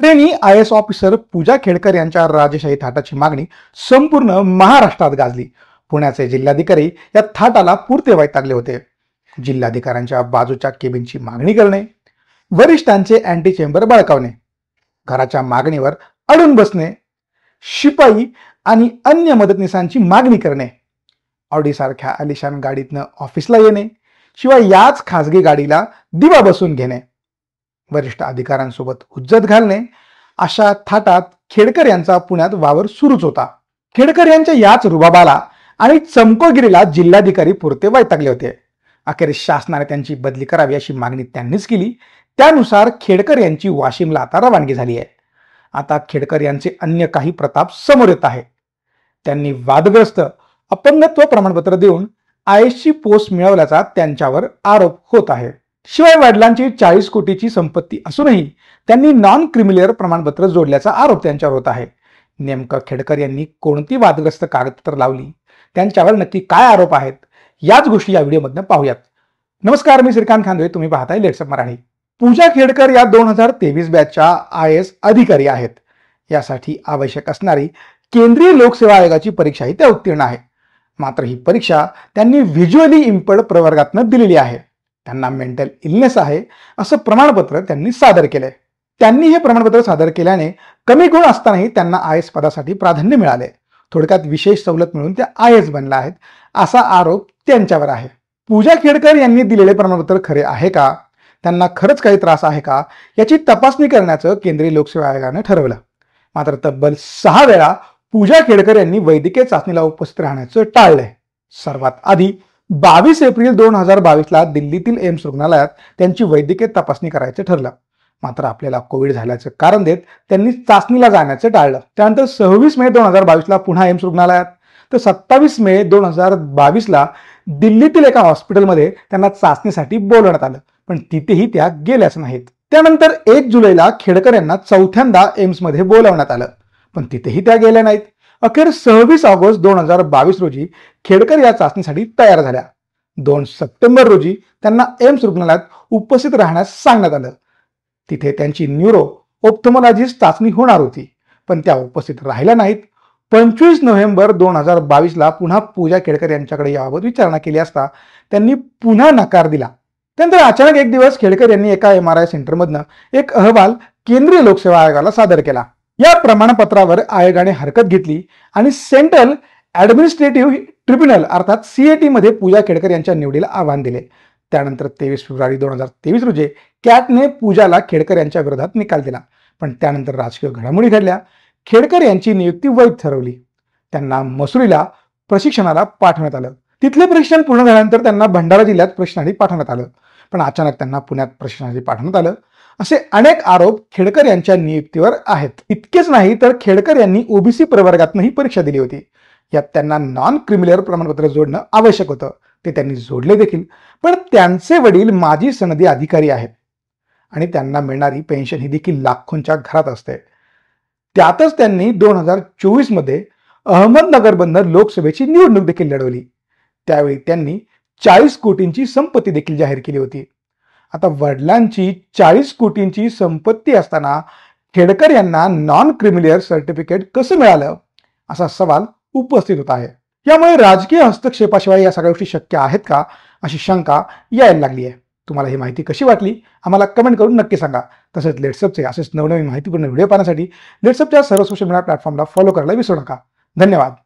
trainee I S officer Pooja Khedkar यांच्या राजशाही थाटाची मागणी संपूर्ण महाराष्ट्रात गाजली पुण्याचे जिल्हाधिकारी या थाटाला पुरते वैतागले होते जिल्हाधिकाऱ्यांच्या बाजूच्या केबिनची मागणी करणे वरिष्ठांचे अँटी चेंबर बळकावणे घराच्या मागणीवर अडून बसणे शिपाई आणि अन्य मदतनीसांची मागणी करणे ऑडीसारख्या अलिशान गाडीतनं ऑफिसला येणे शिवाय याच खासगी गाडीला दिवा बसून घेणे वरिष्ठ अधिकाऱ्यांसोबत हुज्जत घालणे अशा थाटात खेडकर यांचा पुण्यात वावर सुरूच होता खेडकर यांच्या याच रुबाबाला आणि चमकोगिरीला जिल्हाधिकारी पुरते वैतागले होते अखेर शासनाने त्यांची बदली करावी अशी मागणी त्यांनीच केली त्यानुसार खेडकर यांची वाशिमला आता रवानगी झाली आहे आता खेडकर यांचे अन्य काही प्रताप समोर येत आहे त्यांनी वादग्रस्त अपंगत्व प्रमाणपत्र देऊन आयएसची पोस्ट मिळवल्याचा त्यांच्यावर आरोप होत आहे शिवाय वडिलांची चाळीस कोटीची संपत्ती असूनही त्यांनी नॉन क्रिमिलेअर प्रमाणपत्र जोडल्याचा आरोप त्यांच्यावर होत आहे नेमकं खेडकर यांनी कोणती वादग्रस्त कागदपत्र लावली त्यांच्यावर नक्की काय आरोप आहेत याच गोष्टी या व्हिडिओमधनं पाहूयात नमस्कार मी श्रीकांत खांदवे तुम्ही पाहताय लेट्सअप मराठी पूजा खेडकर या दोन हजार तेवीस बॅचच्या आय एस अधिकारी आहेत यासाठी आवश्यक असणारी केंद्रीय लोकसेवा आयोगाची परीक्षाही त्या उत्तीर्ण आहे मात्र ही परीक्षा त्यांनी व्हिज्युअली इम्पर्ड प्रवर्गातनं दिलेली आहे त्यांना मेंटल इलनेस आहे असं प्रमाणपत्र त्यांनी सादर केलंय त्यांनी हे प्रमाणपत्र सादर केल्याने कमी गुण असतानाही त्यांना आय एस पदासाठी प्राधान्य मिळाले थोडक्यात विशेष सवलत मिळून ते आय एस बनला आहेत असा आरोप त्यांच्यावर आहे पूजा खेडकर यांनी दिलेले प्रमाणपत्र खरे आहे का त्यांना खरंच काही त्रास आहे का याची तपासणी करण्याचं केंद्रीय लोकसेवा आयोगानं ठरवलं मात्र तब्बल सहा वेळा पूजा खेडकर यांनी वैद्यकीय चाचणीला उपस्थित राहण्याचं टाळलंय सर्वात आधी बावीस एप्रिल दोन हजार बावीसला दिल्लीतील एम्स रुग्णालयात त्यांची वैद्यकीय तपासणी करायचं ठरलं मात्र आपल्याला कोविड झाल्याचं कारण देत त्यांनी चाचणीला जाण्याचं टाळलं त्यानंतर सव्वीस मे दोन हजार बावीसला पुन्हा एम्स रुग्णालयात तर सत्तावीस मे दोन हजार बावीसला दिल्लीतील एका हॉस्पिटलमध्ये त्यांना चाचणीसाठी बोलवण्यात आलं पण तिथेही त्या गेल्याच नाहीत त्यानंतर एक जुलैला खेडकर यांना चौथ्यांदा एम्समध्ये बोलावण्यात आलं पण तिथेही त्या गेल्या नाहीत अखेर सव्वीस ऑगस्ट दोन हजार बावीस रोजी खेडकर या चाचणीसाठी तयार झाल्या दोन सप्टेंबर रोजी त्यांना एम्स रुग्णालयात उपस्थित राहण्यास सांगण्यात आलं तिथे त्यांची न्यूरो ओप्थमॉलॉजिस्ट चाचणी होणार होती पण त्या उपस्थित राहिल्या नाहीत पंचवीस नोव्हेंबर दोन हजार बावीसला पुन्हा पूजा खेडकर यांच्याकडे याबाबत विचारणा केली असता त्यांनी पुन्हा नकार दिला त्यानंतर अचानक एक दिवस खेडकर यांनी एका एम आर आय सेंटरमधनं एक अहवाल केंद्रीय लोकसेवा आयोगाला सादर केला या प्रमाणपत्रावर आयोगाने हरकत घेतली आणि सेंट्रल ॲडमिनिस्ट्रेटिव्ह ट्रिब्युनल अर्थात सीएटी मध्ये पूजा खेडकर यांच्या निवडीला आव्हान दिले त्यानंतर तेवीस फेब्रुवारी दोन हजार तेवीस रोजी कॅटने पूजाला खेडकर यांच्या विरोधात निकाल दिला पण त्यानंतर राजकीय घडामोडी घडल्या खेडकर यांची नियुक्ती वैध ठरवली त्यांना मसुरीला प्रशिक्षणाला पाठवण्यात आलं तिथले प्रशिक्षण पूर्ण झाल्यानंतर त्यांना भंडारा जिल्ह्यात प्रशिक्षणासाठी पाठवण्यात आलं पण अचानक त्यांना पुण्यात प्रशिक्षणासाठी पाठवण्यात आलं असे अनेक आरोप खेडकर यांच्या नियुक्तीवर आहेत इतकेच नाही तर खेडकर यांनी ओबीसी प्रवर्गातूनही परीक्षा दिली होती यात त्यांना नॉन क्रिमिनल प्रमाणपत्र जोडणं आवश्यक होतं ते त्यांनी जोडले देखील पण त्यांचे वडील माजी सनदी अधिकारी आहेत आणि त्यांना मिळणारी पेन्शन ही देखील लाखोंच्या घरात असते त्यातच त्यांनी दोन हजार अहमदनगर बंदर लोकसभेची निवडणूक देखील लढवली त्यावेळी त्यांनी चाळीस कोटींची संपत्ती देखील जाहीर केली होती आता वडिलांची चाळीस कोटींची संपत्ती असताना खेडकर यांना नॉन क्रिमिलियर सर्टिफिकेट कसं मिळालं असा सवाल उपस्थित होत आहे यामुळे राजकीय हस्तक्षेपाशिवाय या सगळ्या गोष्टी शक्य आहेत का अशी शंका यायला लागली आहे तुम्हाला ही माहिती कशी वाटली आम्हाला कमेंट करून नक्की सांगा तसेच लेट्सअपचे असेच नवनवीन माहितीपूर्ण व्हिडिओ पाहण्यासाठी लेट्सअपच्या सर्व सोशल मीडिया प्लॅटफॉर्मला फॉलो करायला विसरू नका धन्यवाद